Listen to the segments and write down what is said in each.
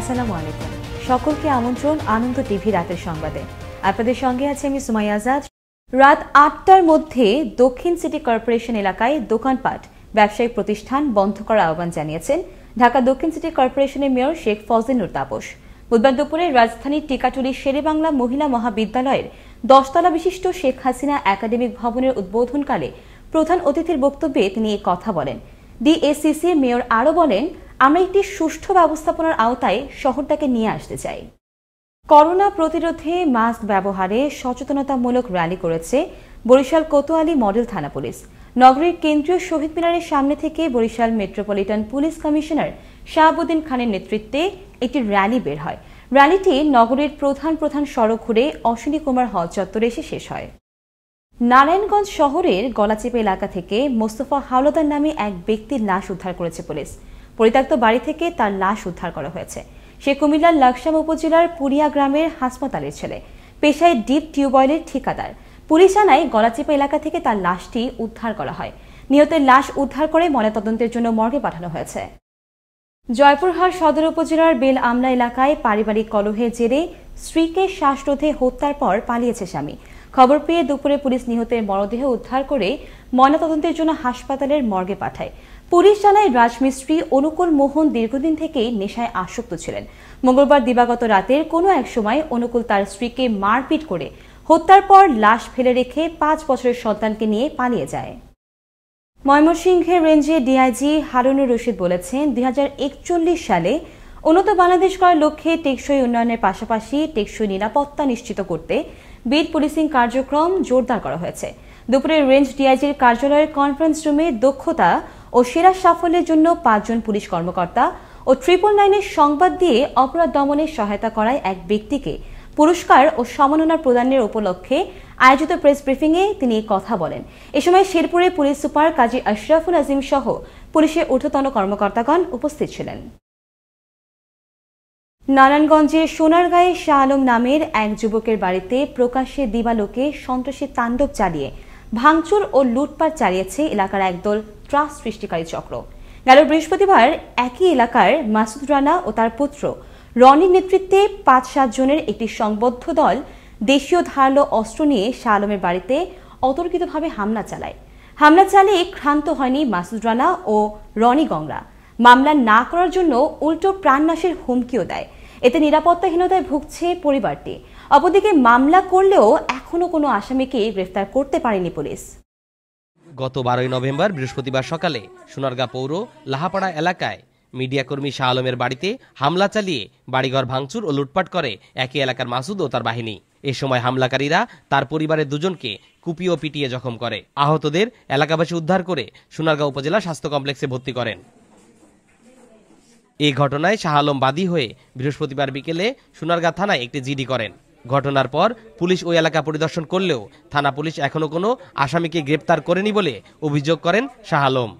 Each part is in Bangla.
আসসালামু আলাইকুম সকলকে আমন্ত্রণ আনন্দ টিভি রাতের সংবাদে আপনাদের সঙ্গে আছে আমি সুমাই আজাদ রাত আটটার মধ্যে দক্ষিণ সিটি কর্পোরেশন এলাকায় দোকানপাট ব্যবসায়িক প্রতিষ্ঠান বন্ধ করার আহ্বান জানিয়েছেন ঢাকা দক্ষিণ সিটি কর্পোরেশনের মেয়র শেখ ফজলিনুর তাপস বুধবার দুপুরে রাজধানীর টিকাটুলি শেরেবাংলা মহিলা মহাবিদ্যালয়ের দশতলা বিশিষ্ট শেখ হাসিনা একাডেমিক ভবনের উদ্বোধনকালে প্রধান অতিথির বক্তব্যে তিনি কথা বলেন ডিএসিসি মেয়র আরও বলেন আমরা একটি সুষ্ঠু ব্যবস্থাপনার আওতায় শহরটাকে নিয়ে আসতে চাই করোনা প্রতিরোধে মাস্ক ব্যবহারে সচেতনতামূলক র্যালি করেছে বরিশাল কোতোয়ালি মডেল থানা পুলিশ নগরীর কেন্দ্রীয় শহীদ মিনারের সামনে থেকে Barishal metropolitan police commissioner Shahabuddin খানের নেতৃত্বে একটি র্যালি বের হয় র্যালিটি নগরের প্রধান প্রধান সড়ক ঘুরে অশ্বিনী কুমার হল চত্বরে এসে শেষ হয় নারায়ণগঞ্জ শহরের গলাচিপা এলাকা থেকে মোস্তফা হাওলাদার নামে এক ব্যক্তির লাশ উদ্ধার করেছে পুলিশ পরিত্যক্ত বাড়ি থেকে তার লাশ উদ্ধার করা হয়েছে সে কুমিল্লার লাকসাম উপজেলার পুরিয়া গ্রামের হাসমাত ছেলে পেশায় ডিপ টিউবওয়েলের ঠিকাদার পুলিশ জানায় গলাচিপা এলাকা থেকে তার লাশটি উদ্ধার করা হয় নিহতের লাশ উদ্ধার করে ময়নাতদন্তের জন্য মর্গে পাঠানো হয়েছে জয়পুরহাট সদর উপজেলার বেল আমলা এলাকায় পারিবারিক কলহে জেরে স্ত্রীকে শ্বাসরোধে হত্যার পর পালিয়েছে স্বামী খবর পেয়ে দুপুরে পুলিশ নিহতের মরদেহ উদ্ধার করে ময়নাতদন্তের জন্য হাসপাতালের মর্গে পাঠায় পুলিশ জানায় রাজমিস্ত্রি অনুকূল মোহন দীর্ঘদিন থেকেই নেশায় আসক্ত ছিলেন মঙ্গলবার দিবাগত রাতের কোনো এক সময় অনুকূল তার স্ত্রীকে মারপিট করে হত্যার পর লাশ ফেলে রেখে পাঁচ বছরের সন্তানকে নিয়ে পালিয়ে যায় ময়মনসিংহের রেঞ্জে ডিআইজি হারুনুর রশিদ বলেছেন দুই সালে উন্নত বাংলাদেশ করার লক্ষ্যে টেকসই উন্নয়নের পাশাপাশি টেকসই নিরাপত্তা নিশ্চিত করতে বিট পুলিশিং কার্যক্রম জোরদার করা হয়েছে দুপুরে রেঞ্জ ডিআইজির কার্যালয়ের কনফারেন্স রুমে দক্ষতা ও সেরা সাফল্যের জন্য পাঁচজন পুলিশ কর্মকর্তা ও ট্রিপল নাইনের সংবাদ দিয়ে অপরাধ দমনে সহায়তা করায় এক ব্যক্তিকে পুরস্কার ও সম্মাননা প্রদানের উপলক্ষে আয়োজিত প্রেস ব্রিফিংয়ে তিনি কথা বলেন এ সময় শেরপুরে পুলিশ সুপার কাজী আশরাফুল আজিম সহ পুলিশের ঊর্ধ্বতন কর্মকর্তাগণ উপস্থিত ছিলেন নারায়ণগঞ্জে সোনারগাঁয়ে শাহ আলম নামের এক যুবকের বাড়িতে প্রকাশ্যে দিবালোকে সন্ত্রাসী তাণ্ডব চালিয়ে ভাঙচুর ও লুটপাট চালিয়েছে এলাকার একদল ট্রাস্ট সৃষ্টিকারী চক্র গেল বৃহস্পতিবার একই এলাকার মাসুদ রানা ও তার পুত্র রনির নেতৃত্বে পাঁচ সাতজনের একটি সংবদ্ধ দল দেশীয় ধারালো অস্ত্র নিয়ে শাহ আলমের বাড়িতে অতর্কিতভাবে হামলা চালায় হামলা চালিয়ে ক্ষান্ত হয়নি মাসুদ রানা ও রনি গংরা মামলা না করার জন্য উল্টো প্রাণনাশের হুমকিও দেয় এতে নিরাপত্তাহীনতায় ভুগছে পরিবারটি অপরদিকে মামলা করলেও এক এখনও কোনো আসামিকে গ্রেফতার করতে পারেনি পুলিশ গত বারোই নভেম্বর বৃহস্পতিবার সকালে সোনারগাঁ পৌর লাহাপাড়া এলাকায় মিডিয়াকর্মী শাহ আলমের বাড়িতে হামলা চালিয়ে বাড়িঘর ভাঙচুর ও লুটপাট করে একই এলাকার মাসুদ ও তার বাহিনী এ সময় হামলাকারীরা তার পরিবারের দুজনকে কুপিয়ে ও পিটিয়ে জখম করে আহতদের এলাকাবাসী উদ্ধার করে সোনারগাঁও উপজেলা স্বাস্থ্য কমপ্লেক্সে ভর্তি করেন এই ঘটনায় শাহ আলম বাদী হয়ে বৃহস্পতিবার বিকেলে সোনারগাঁ থানায় একটি জিডি করেন ঘটনার পর পুলিশ ওই এলাকা পরিদর্শন করলেও থানা পুলিশ এখনও কোনো আসামিকে গ্রেপ্তার করেনি বলে অভিযোগ করেন শাহ আলম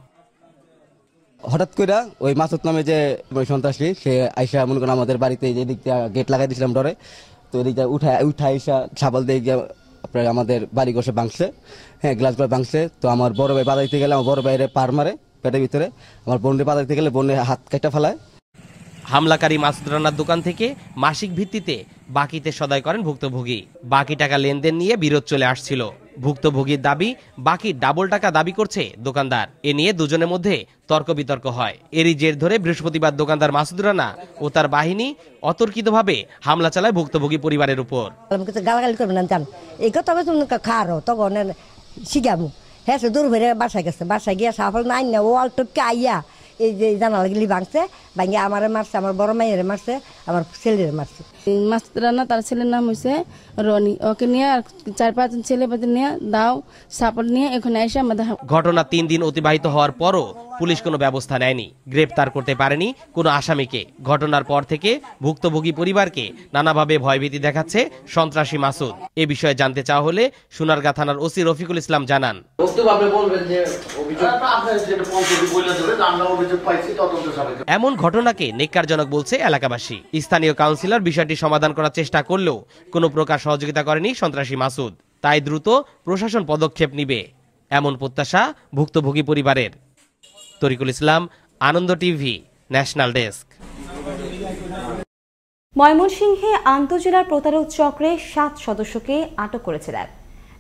হঠাৎ করে ওই মাসুদ নামে যে সন্ত্রাসী সে আইসা মনে করেন আমাদের বাড়িতে যে দিক গেট লাগাই দিয়েছিলাম ডরে তো এদিকটা উঠায় উঠা আইসা ছাবল দিয়ে গিয়ে আপনার আমাদের বাড়ি ঘষে ভাঙছে হ্যাঁ গ্লাসগুলো ভাঙছে তো আমার বড় ভাই বাদাইতে গেলে আমার বড় ভাইরে পার মারে পেটের ভিতরে আমার বোনরে বাদাইতে গেলে বোনের হাত কেটে ফেলায় হামলাকারী মাসুদ রানার দোকান থেকে মাসিক ভিত্তিতে বাকিতে সদায় করেন ভুক্তভোগী বাকি টাকা লেনদেন নিয়ে বিরোধ চলে আসছিল ভুক্তভোগীর দাবি বাকি ডাবল টাকা দাবি করছে দোকানদার এ নিয়ে দুজনের মধ্যে তর্ক বিতর্ক হয় এরই জের ধরে বৃহস্পতিবার দোকানদার মাসুদ রানা ও তার বাহিনী অতর্কিতভাবে হামলা চালায় ভুক্তভোগী পরিবারের উপর গালাগালি করবেন এই কথা খারো তখন শিখাবো হ্যাঁ দূর ভেড়ে বাসায় গেছে বাসায় গিয়ে সাফল নাই না ও অল্টকে আইয়া এই যে জানালাগুলি ভাঙছে বাঙ্গি আমার মারছে আমার বড় মাইয়ের মারছে আমার ছেলের মারছে মাস্টার না তার ছেলের নাম হয়েছে রনি ওকে নিয়ে আর চার পাঁচ ছেলে পাতি নিয়ে দাও সাপোর্ট নিয়ে এখানে এসে আমাদের ঘটনা তিন দিন অতিবাহিত হওয়ার পরও পুলিশ কোনো ব্যবস্থা নেয়নি গ্রেপ্তার করতে পারেনি কোনো আসামিকে ঘটনার পর থেকে ভুক্তভোগী পরিবারকে নানাভাবে ভয়ভীতি দেখাচ্ছে সন্ত্রাসী মাসুদ এ বিষয়ে জানতে চাওয়া হলে সোনারগা থানার ওসি রফিকুল ইসলাম জানান এমন ঘটনাকে নেককারজনক বলছে এলাকাবাসী স্থানীয় কাউন্সিলর বিষয়টি সমাধান করার চেষ্টা করলেও কোনো প্রকার সহযোগিতা করেনি সন্ত্রাসী মাসুদ তাই দ্রুত প্রশাসন পদক্ষেপ নিবে এমন প্রত্যাশা ভুক্তভোগী পরিবারের Tariqul Islam Ananda TV national desk ময়মনসিংহে আন্তজেলার প্রতারক চক্রে সাত সদস্যকে আটক করেছে র্যাব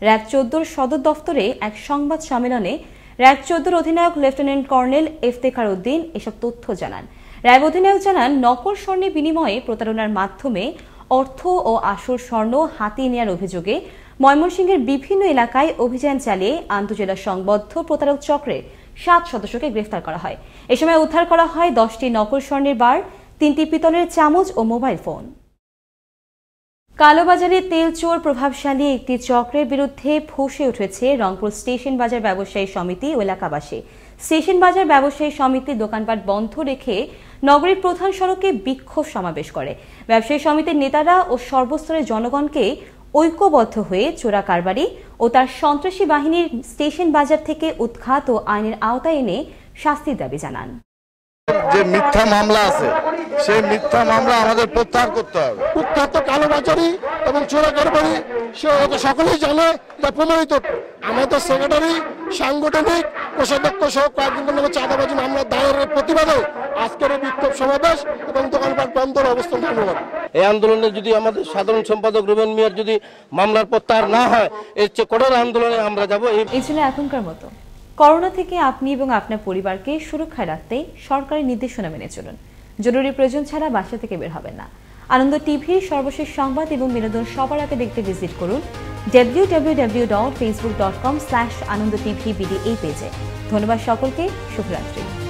র্যাব চোদ্দোর সদর দফতরে এক সংবাদ সম্মেলনে র্যাব চোদ্দোর অধিনায়ক লেফটেন্যান্ট কর্নেল এফতেখার উদ্দিন এসব তথ্য জানান র্যাব অধিনায়ক জানান নকল স্বর্ণে বিনিময়ে প্রতারণার মাধ্যমে অর্থ ও আসর স্বর্ণ হাতিয়ে নেওয়ার অভিযোগে ময়মনসিংহের বিভিন্ন এলাকায় অভিযান চালিয়ে আন্তজেলা সংবদ্ধ প্রতারক চক্রের সাত সদস্যকে গ্রেফতার করা হয় এ সময় উদ্ধার করা হয় দশটি নকল স্বর্ণের বার তিনটি পিতলের চামচ ও মোবাইল ফোন কালোবাজারে তেল চোর প্রভাবশালী একটি চক্রের বিরুদ্ধে ফসে উঠেছে রংপুর স্টেশন বাজার ব্যবসায়ী সমিতি ও এলাকাবাসী স্টেশন বাজার ব্যবসায়ী সমিতি দোকানপাট বন্ধ রেখে নগরীর প্রধান সড়কে বিক্ষোভ সমাবেশ করে ব্যবসায়ী সমিতির নেতারা ও সর্বস্তরের জনগণকে ঐক্যবদ্ধ হয়ে চোরা কারবারি ও তার সন্ত্রাসী বাহিনীর স্টেশন বাজার থেকে উৎখাত ও আইনের আওতায় এনে শাস্তির দাবি জানান যে মিথ্যা মামলা আছে সেই মিথ্যা মামলা আমাদের প্রত্যাহার করতে হবে প্রত্যাহার তো কালোবাজারি এবং চোরা কারবারি সে হয়তো সকলেই জানে বা প্রমাণিত আমাদের সেক্রেটারি সাংগঠনিক কোষাধ্যক্ষ সহ কয়েকদিন নামে চাঁদাবাজি মামলার দায়ের প্রতিবাদে আজকের এই বিক্ষোভ সমাবেশ এবং দোকানপাট বন্ধর অবস্থান ধন্যবাদ এই আন্দোলনে যদি আমাদের সাধারণ সম্পাদক রুবেন মিয়ার যদি মামলার প্রত্যাহার না হয় এর চেয়ে কঠোর আন্দোলনে আমরা যাবো এই ছিল এখনকার মতো করোনা থেকে আপনি এবং আপনার পরিবারকে সুরক্ষায় রাখতে সরকারি নির্দেশনা মেনে চলুন জরুরি প্রয়োজন ছাড়া বাসা থেকে বের হবেন না আনন্দ টিভির সর্বশেষ সংবাদ এবং বিনোদন সবার আগে দেখতে ভিজিট করুন W W W dot Facebook dot com slash Ananda TV BD এই পেজে ধন্যবাদ সকলকে শুভরাত্রি